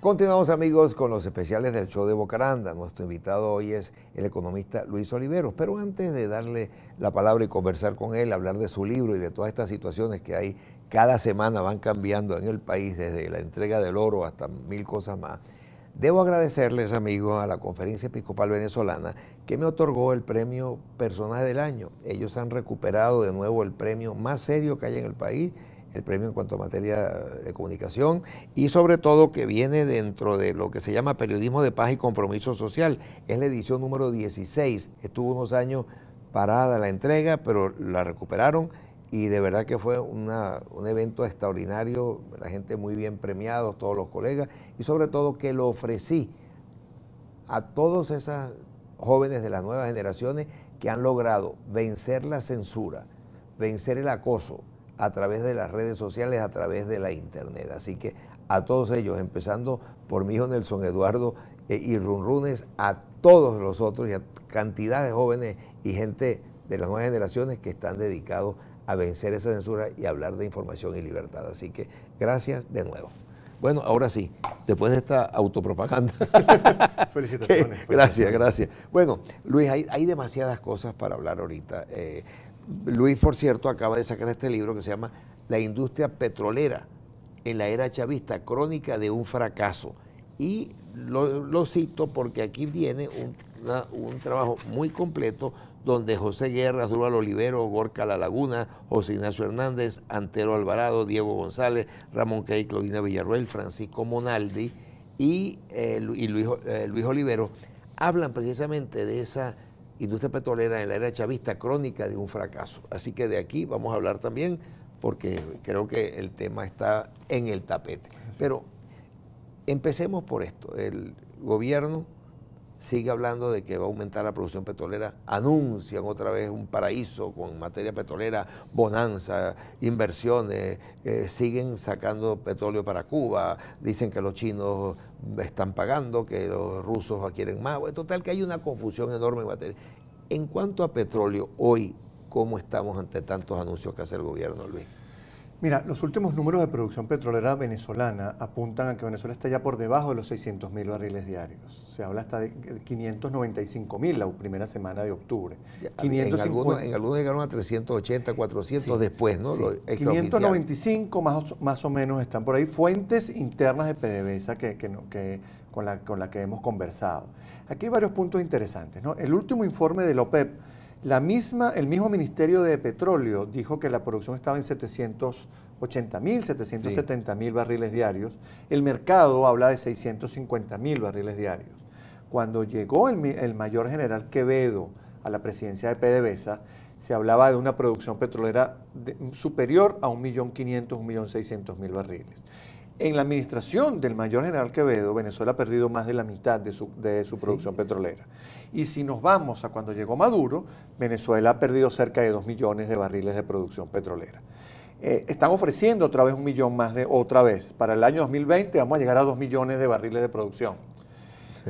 Continuamos amigos con los especiales del show de Bocaranda. Nuestro invitado hoy es el economista Luis Oliveros. Pero antes de darle la palabra y conversar con él, hablar de su libro y de todas estas situaciones que hay cada semana van cambiando en el país, desde la entrega del oro hasta mil cosas más, debo agradecerles amigos a la Conferencia Episcopal Venezolana que me otorgó el premio Personaje del Año. Ellos han recuperado de nuevo el premio más serio que hay en el país el premio en cuanto a materia de comunicación y sobre todo que viene dentro de lo que se llama periodismo de paz y compromiso social. Es la edición número 16. Estuvo unos años parada la entrega, pero la recuperaron y de verdad que fue un evento extraordinario, la gente muy bien premiado, todos los colegas y sobre todo que lo ofrecí a todos esos jóvenes de las nuevas generaciones que han logrado vencer la censura, vencer el acoso, a través de las redes sociales, a través de la internet. Así que a todos ellos, empezando por mi hijo Nelson Eduardo eh, y Runrunes, a todos los otros y a cantidad de jóvenes y gente de las nuevas generaciones que están dedicados a vencer esa censura y hablar de información y libertad. Así que gracias de nuevo. Bueno, ahora sí, después de esta autopropaganda. felicitaciones, Gracias, gracias. Bueno, Luis, hay, demasiadas cosas para hablar ahorita. Eh, Luis, por cierto, acaba de sacar este libro que se llama La industria petrolera en la era chavista, crónica de un fracaso. Y lo, cito porque aquí viene un, trabajo muy completo donde José Guerra, Durval Olivero, Gorka La Laguna, José Ignacio Hernández, Antero Alvarado, Diego González, Ramón Key, Claudina Villarroel, Francisco Monaldi y, eh, Luis, eh, Luis Olivero hablan precisamente de esa industria petrolera en la era chavista crónica de un fracaso. Así que de aquí vamos a hablar también porque creo que el tema está en el tapete. Pero empecemos por esto. El gobierno sigue hablando de que va a aumentar la producción petrolera, anuncian otra vez un paraíso con materia petrolera, bonanza, inversiones, eh, siguen sacando petróleo para Cuba, dicen que los chinos están pagando, que los rusos adquieren más, en total que hay una confusión enorme en materia. En cuanto a petróleo, hoy, ¿cómo estamos ante tantos anuncios que hace el gobierno, Luis? Mira, los últimos números de producción petrolera venezolana apuntan a que Venezuela está ya por debajo de los 600 mil barriles diarios. Se habla hasta de 595 mil la primera semana de octubre. en, algunos, llegaron a 380, 400 después, ¿no? 595 más, más o menos están por ahí. Fuentes internas de PDVSA que, con, la, que hemos conversado. Aquí hay varios puntos interesantes. ¿no? El último informe de la OPEP la misma, el mismo Ministerio de Petróleo dijo que la producción estaba en 780.000, mil, mil barriles diarios. El mercado habla de 650.000 mil barriles diarios. Cuando llegó el, mayor general Quevedo a la presidencia de PDVSA, se hablaba de una producción petrolera superior a 1.500.000, 1.600.000 barriles. En la administración del mayor general Quevedo, Venezuela ha perdido más de la mitad de su, producción petrolera. Y si nos vamos a cuando llegó Maduro, Venezuela ha perdido cerca de 2 millones de barriles de producción petrolera. Eh, están ofreciendo otra vez un millón más de otra vez. Para el año 2020 vamos a llegar a 2 millones de barriles de producción.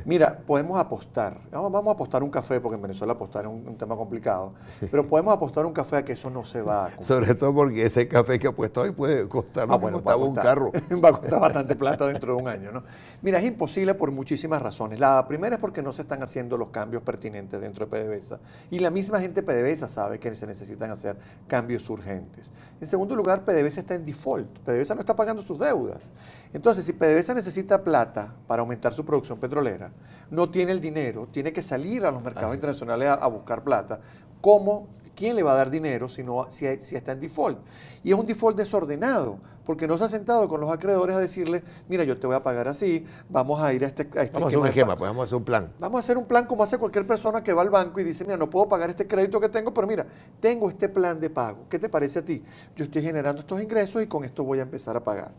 Mira, podemos apostar, vamos, a apostar un café, porque en Venezuela apostar es un, tema complicado, pero podemos apostar un café a que eso no se va a Sobre todo porque ese café que puesto hoy puede costar ah, un carro. va a costar bastante plata dentro de un año, ¿no? Mira, es imposible por muchísimas razones. La primera es porque no se están haciendo los cambios pertinentes dentro de PDVSA, y la misma gente PDVSA sabe que se necesitan hacer cambios urgentes. En segundo lugar, PDVSA está en default, PDVSA no está pagando sus deudas. Entonces, si PDVSA necesita plata para aumentar su producción petrolera, no tiene el dinero, tiene que salir a los mercados internacionales a, buscar plata. ¿Cómo? ¿Quién le va a dar dinero si, no, si, está en default? Y es un default desordenado, porque no se ha sentado con los acreedores a decirles, mira, yo te voy a pagar así, vamos a ir a este, a este vamos a hacer un esquema, pues, vamos a hacer un plan. Vamos a hacer un plan como hace cualquier persona que va al banco y dice, mira, no puedo pagar este crédito que tengo, pero mira, tengo este plan de pago. ¿Qué te parece a ti? Yo estoy generando estos ingresos y con esto voy a empezar a pagar.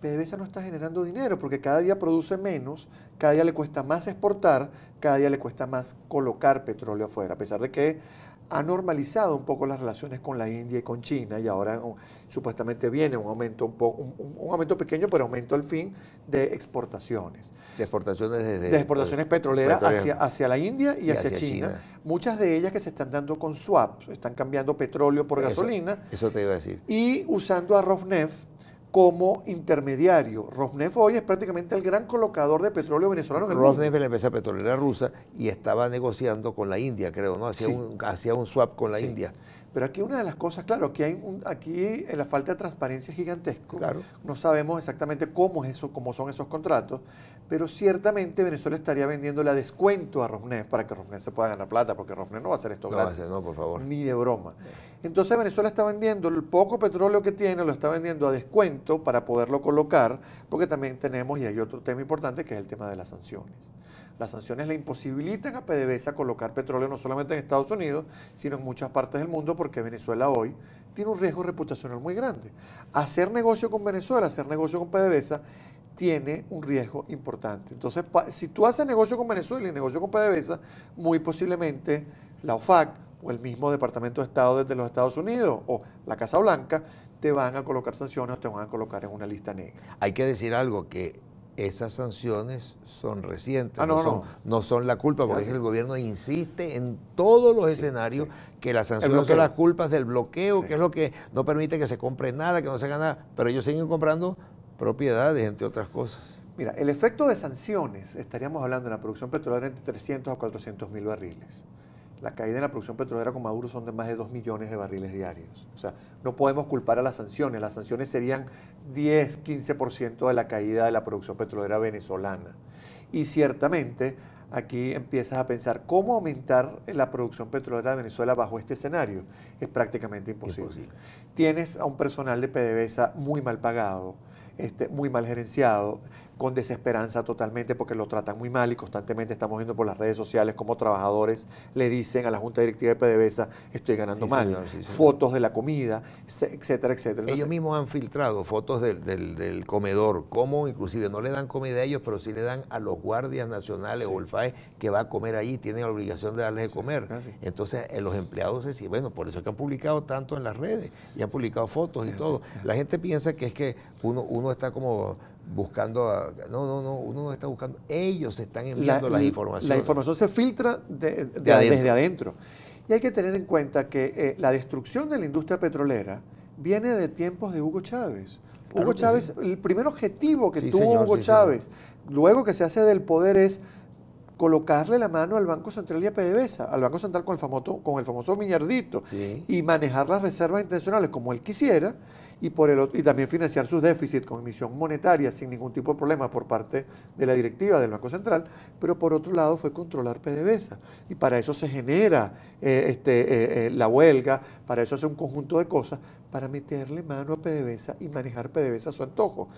PDVSA no está generando dinero porque cada día produce menos, cada día le cuesta más exportar, cada día le cuesta más colocar petróleo afuera, a pesar de que ha normalizado un poco las relaciones con la India y con China y ahora oh, supuestamente viene un aumento un poco un, aumento pequeño pero aumento al fin de exportaciones de exportaciones desde exportaciones petroleras hacia, hacia la India y, hacia, China. muchas de ellas que se están dando con swaps están cambiando petróleo por gasolina eso te iba a decir y usando a Rosneft como intermediario. Rosneft hoy es prácticamente el gran colocador de petróleo venezolano en el es la empresa petrolera rusa y estaba negociando con la India, creo, ¿no? Hacía, un, hacía un swap con la India pero aquí una de las cosas, claro, aquí hay un, aquí la falta de transparencia es gigantesco. No sabemos exactamente cómo es eso, cómo son esos contratos, pero ciertamente Venezuela estaría vendiéndole a descuento a Rosnef para que Rosneft se pueda ganar plata, porque Rosneft no va a hacer esto no gratis. no, por favor. Ni de broma. Entonces Venezuela está vendiendo el poco petróleo que tiene, lo está vendiendo a descuento para poderlo colocar, porque también tenemos, y hay otro tema importante, que es el tema de las sanciones. Las sanciones le imposibilitan a PDVSA colocar petróleo no solamente en Estados Unidos, sino en muchas partes del mundo, porque Venezuela hoy tiene un riesgo reputacional muy grande. Hacer negocio con Venezuela, hacer negocio con PDVSA, tiene un riesgo importante. Entonces, si tú haces negocio con Venezuela y negocio con PDVSA, muy posiblemente la OFAC o el mismo Departamento de Estado desde los Estados Unidos o la Casa Blanca te van a colocar sanciones o te van a colocar en una lista negra. Hay que decir algo que esas sanciones son recientes, ah, no, son, la culpa, porque el gobierno insiste en todos los escenarios que las sanciones son las culpas del bloqueo, que es lo que no permite que se compre nada, que no se haga nada, pero ellos siguen comprando propiedades, entre otras cosas. Mira, el efecto de sanciones, estaríamos hablando de una producción petrolera entre 300 a 400 mil barriles la caída en la producción petrolera con Maduro son de más de 2 millones de barriles diarios. O sea, no podemos culpar a las sanciones. Las sanciones serían 10, 15% de la caída de la producción petrolera venezolana. Y ciertamente aquí empiezas a pensar cómo aumentar la producción petrolera de Venezuela bajo este escenario. Es prácticamente imposible. Tienes a un personal de PDVSA muy mal pagado, este, muy mal gerenciado con desesperanza totalmente porque lo tratan muy mal y constantemente estamos viendo por las redes sociales como trabajadores le dicen a la Junta Directiva de PDVSA, estoy ganando mal, fotos de la comida, etcétera, etcétera. Ellos mismos han filtrado fotos del, comedor, cómo inclusive no le dan comida a ellos, pero sí le dan a los guardias nacionales o el FAE que va a comer allí, tienen la obligación de darles de comer. Entonces eh, los empleados se bueno, por eso es que han publicado tanto en las redes y han publicado fotos y todo. La gente piensa que es que uno, uno está como buscando. no, no, no, uno no está buscando. Ellos están enviando la, las La información se filtra desde adentro. Y hay que tener en cuenta que eh, la destrucción de la industria petrolera viene de tiempos de Hugo Chávez. Hugo Chávez, el primer objetivo que tuvo Hugo Chávez, luego que se hace del poder, es colocarle la mano al Banco Central y a PDVSA, al Banco Central con el famoso, con el famoso miñardito, y manejar las reservas intencionales como él quisiera, y, por el, y también financiar sus déficits con emisión monetaria sin ningún tipo de problema por parte de la directiva del Banco Central, pero por otro lado fue controlar PDVSA, y para eso se genera eh, este, eh, eh, la huelga, para eso hace un conjunto de cosas, para meterle mano a PDVSA y manejar PDVSA a su antojo.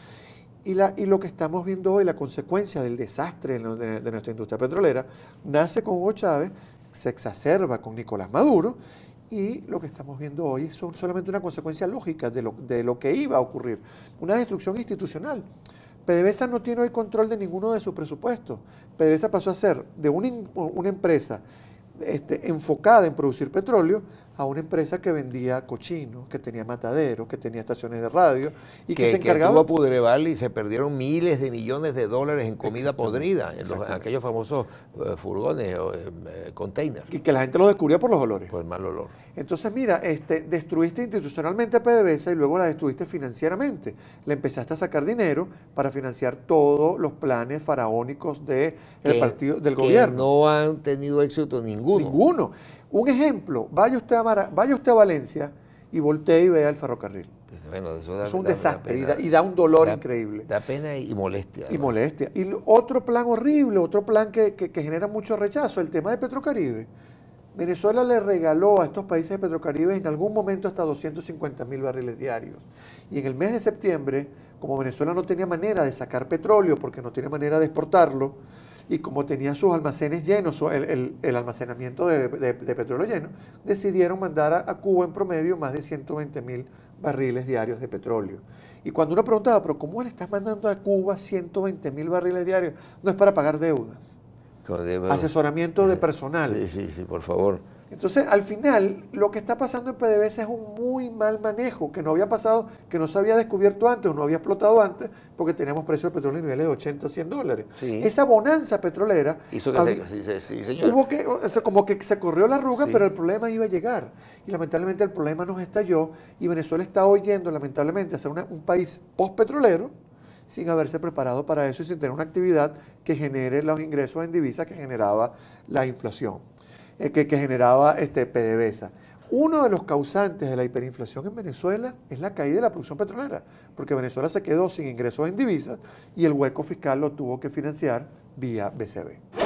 Y, la, y, lo que estamos viendo hoy, la consecuencia del desastre de, nuestra industria petrolera, nace con Hugo Chávez, se exacerba con Nicolás Maduro y lo que estamos viendo hoy es solamente una consecuencia lógica de lo, que iba a ocurrir, una destrucción institucional. PDVSA no tiene hoy control de ninguno de sus presupuestos. PDVSA pasó a ser de una, empresa este, enfocada en producir petróleo a una empresa que vendía cochinos, que tenía mataderos, que tenía estaciones de radio y que, se encargaba. Que pudreval y se perdieron miles de millones de dólares en comida podrida, en, aquellos famosos eh, furgones o em, eh, containers. Y que la gente lo descubría por los olores. Por el mal olor. Entonces, mira, este, destruiste institucionalmente a PDVSA y luego la destruiste financieramente. Le empezaste a sacar dinero para financiar todos los planes faraónicos de partido, del que gobierno. No han tenido éxito ninguno. Ninguno. Un ejemplo, vaya usted a, vaya usted a Valencia y voltee y vea el ferrocarril. Pues, es un desastre y, da, un dolor increíble. Da pena y molestia. Y molestia. Y otro plan horrible, otro plan que, genera mucho rechazo, el tema de Petrocaribe. Venezuela le regaló a estos países de Petrocaribe en algún momento hasta 250 mil barriles diarios. Y en el mes de septiembre, como Venezuela no tenía manera de sacar petróleo porque no tiene manera de exportarlo, y como tenía sus almacenes llenos, el, el, almacenamiento de, petróleo lleno, decidieron mandar a, a, Cuba en promedio más de 120 mil barriles diarios de petróleo. Y cuando uno preguntaba, pero ¿cómo le estás mandando a Cuba 120 mil barriles diarios? No es para pagar deudas. Asesoramiento de personal. Sí, sí, sí, por favor. Entonces, al final, lo que está pasando en PDVSA es un muy mal manejo que no había pasado, que no se había descubierto antes o no había explotado antes, porque teníamos precios de petróleo en niveles de 80 100 dólares. Esa bonanza petrolera. como que se corrió la arruga, pero el problema iba a llegar. Y lamentablemente el problema nos estalló y Venezuela está yendo, lamentablemente, a ser un país post-petrolero sin haberse preparado para eso y sin tener una actividad que genere los ingresos en divisas que generaba la inflación. Eh, que, generaba este, PDVSA. Uno de los causantes de la hiperinflación en Venezuela es la caída de la producción petrolera, porque Venezuela se quedó sin ingresos en divisas y el hueco fiscal lo tuvo que financiar vía BCB.